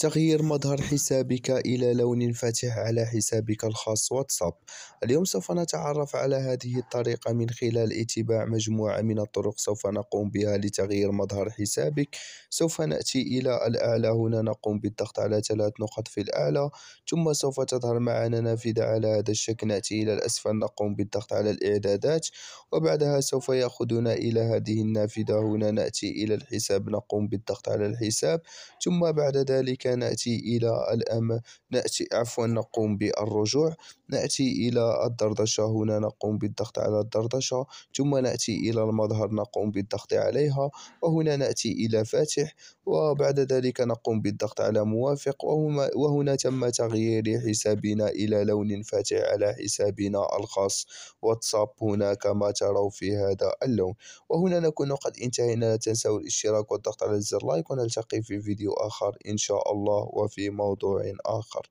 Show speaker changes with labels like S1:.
S1: تغيير مظهر حسابك إلى لون فاتح على حسابك الخاص واتساب اليوم سوف نتعرف على هذه الطريقة من خلال اتباع مجموعة من الطرق سوف نقوم بها لتغيير مظهر حسابك سوف نأتي إلى الأعلى هنا نقوم بالضغط على ثلاث نقط في الأعلى ثم سوف تظهر معنا نافذة على هذا الشكل نأتي إلى الأسفل نقوم بالضغط على الإعدادات وبعدها سوف يأخذنا إلى هذه النافذة هنا نأتي إلى الحساب نقوم بالضغط على الحساب ثم بعد ذلك نأتي إلى الأم نأتي عفوا نقوم بالرجوع نأتي إلى الدردشة هنا نقوم بالضغط على الدردشة ثم نأتي إلى المظهر نقوم بالضغط عليها وهنا نأتي إلى فاتح وبعد ذلك نقوم بالضغط على موافق وهنا تم تغيير حسابنا إلى لون فاتح على حسابنا الخاص واتساب هنا كما تروا في هذا اللون وهنا نكون قد انتهينا لا تنسوا الاشتراك والضغط على زر لايك ونلتقي في فيديو آخر إن شاء الله الله وفي موضوع آخر